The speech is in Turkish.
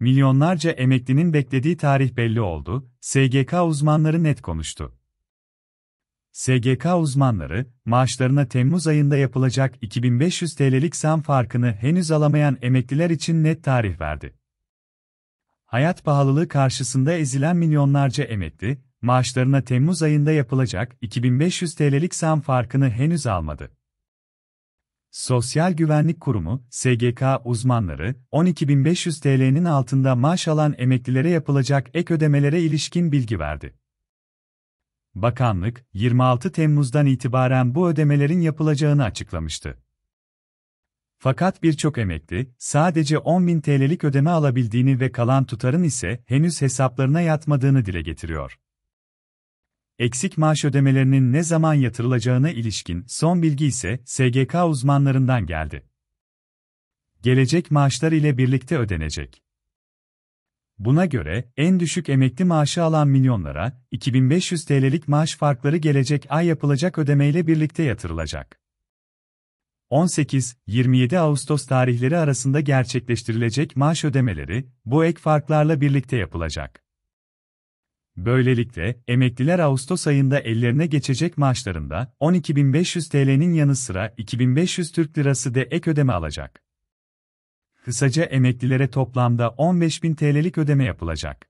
milyonlarca emeklinin beklediği tarih belli oldu, SGK uzmanları net konuştu. SGK uzmanları, maaşlarına Temmuz ayında yapılacak 2500 TL'lik zam farkını henüz alamayan emekliler için net tarih verdi. Hayat pahalılığı karşısında ezilen milyonlarca emekli, maaşlarına Temmuz ayında yapılacak 2500 TL'lik zam farkını henüz almadı. Sosyal Güvenlik Kurumu, SGK uzmanları, 12.500 TL'nin altında maaş alan emeklilere yapılacak ek ödemelere ilişkin bilgi verdi. Bakanlık, 26 Temmuz'dan itibaren bu ödemelerin yapılacağını açıklamıştı. Fakat birçok emekli, sadece 10.000 TL'lik ödeme alabildiğini ve kalan tutarın ise henüz hesaplarına yatmadığını dile getiriyor eksik maaş ödemelerinin ne zaman yatırılacağına ilişkin son bilgi ise SGK uzmanlarından geldi. Gelecek maaşlar ile birlikte ödenecek. Buna göre en düşük emekli maaşı alan milyonlara 2500 TL'lik maaş farkları gelecek ay yapılacak ödemeyle birlikte yatırılacak. 18-27 Ağustos tarihleri arasında gerçekleştirilecek maaş ödemeleri bu ek farklarla birlikte yapılacak. Böylelikle, emekliler Ağustos ayında ellerine geçecek maaşlarında 12.500 TL'nin yanı sıra 2.500 Türk Lirası de ek ödeme alacak. Kısaca emeklilere toplamda 15.000 TL'lik ödeme yapılacak.